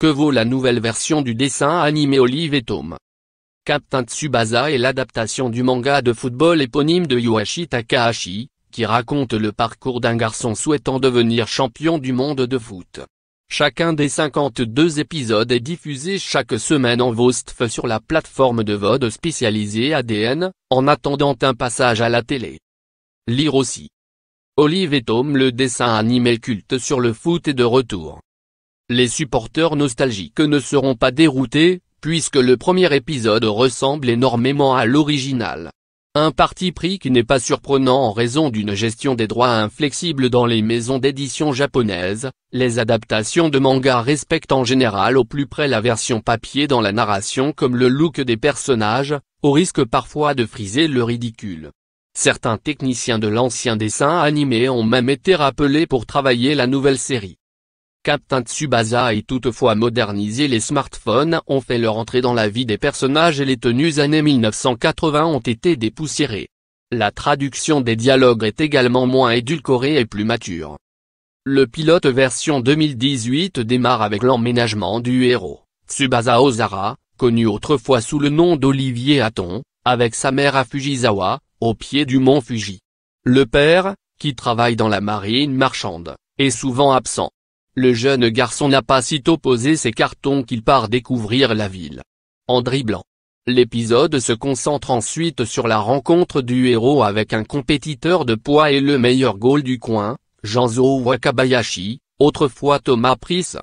Que vaut la nouvelle version du dessin animé Olive et Tom Captain Tsubasa est l'adaptation du manga de football éponyme de Yuashi Takahashi, qui raconte le parcours d'un garçon souhaitant devenir champion du monde de foot. Chacun des 52 épisodes est diffusé chaque semaine en VOSTF sur la plateforme de VOD spécialisée ADN, en attendant un passage à la télé. Lire aussi. Olive et Tom le dessin animé culte sur le foot est de retour. Les supporters nostalgiques ne seront pas déroutés, puisque le premier épisode ressemble énormément à l'original. Un parti pris qui n'est pas surprenant en raison d'une gestion des droits inflexible dans les maisons d'édition japonaises, les adaptations de mangas respectent en général au plus près la version papier dans la narration comme le look des personnages, au risque parfois de friser le ridicule. Certains techniciens de l'ancien dessin animé ont même été rappelés pour travailler la nouvelle série. Captain Tsubasa et toutefois modernisé les smartphones ont fait leur entrée dans la vie des personnages et les tenues années 1980 ont été dépoussiérées. La traduction des dialogues est également moins édulcorée et plus mature. Le pilote version 2018 démarre avec l'emménagement du héros, Tsubasa Ozara, connu autrefois sous le nom d'Olivier Hatton, avec sa mère à Fujizawa, au pied du mont Fuji. Le père, qui travaille dans la marine marchande, est souvent absent. Le jeune garçon n'a pas tôt posé ses cartons qu'il part découvrir la ville. En Blanc. L'épisode se concentre ensuite sur la rencontre du héros avec un compétiteur de poids et le meilleur goal du coin, Janzo Wakabayashi, autrefois Thomas Price.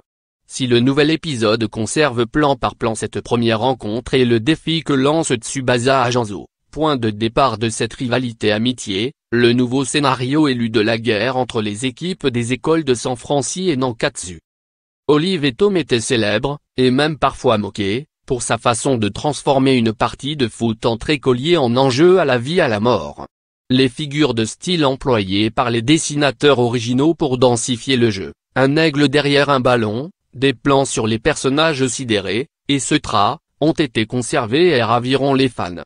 Si le nouvel épisode conserve plan par plan cette première rencontre et le défi que lance Tsubasa à Janzo, point de départ de cette rivalité amitié, le nouveau scénario élu de la guerre entre les équipes des écoles de San Francisco et Nankatsu. Olive et Tom étaient célèbres, et même parfois moqué, pour sa façon de transformer une partie de foot entre écoliers en enjeu à la vie à la mort. Les figures de style employées par les dessinateurs originaux pour densifier le jeu, un aigle derrière un ballon, des plans sur les personnages sidérés, et ce tra, ont été conservés et raviront les fans.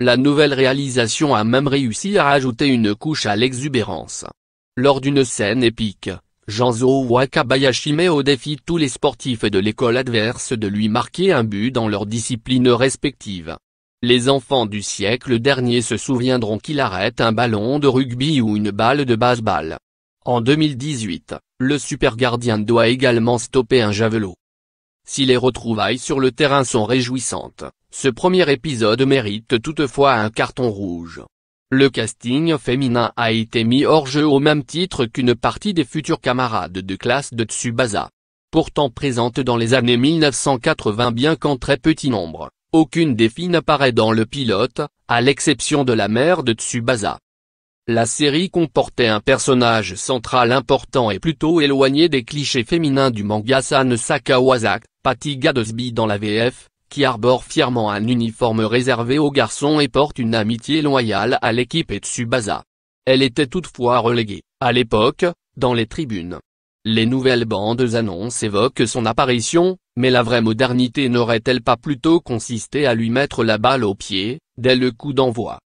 La nouvelle réalisation a même réussi à ajouter une couche à l'exubérance. Lors d'une scène épique, Janzo Wakabayashi met au défi tous les sportifs de l'école adverse de lui marquer un but dans leur discipline respective. Les enfants du siècle dernier se souviendront qu'il arrête un ballon de rugby ou une balle de baseball. En 2018, le super gardien doit également stopper un javelot. Si les retrouvailles sur le terrain sont réjouissantes, ce premier épisode mérite toutefois un carton rouge. Le casting féminin a été mis hors jeu au même titre qu'une partie des futurs camarades de classe de Tsubasa. Pourtant présente dans les années 1980 bien qu'en très petit nombre, aucune des filles n'apparaît dans le pilote, à l'exception de la mère de Tsubasa. La série comportait un personnage central important et plutôt éloigné des clichés féminins du manga San Sakawasak, Patty Sbi dans la VF, qui arbore fièrement un uniforme réservé aux garçons et porte une amitié loyale à l'équipe Tsubasa. Elle était toutefois reléguée, à l'époque, dans les tribunes. Les nouvelles bandes annonces évoquent son apparition, mais la vraie modernité n'aurait-elle pas plutôt consisté à lui mettre la balle au pied, dès le coup d'envoi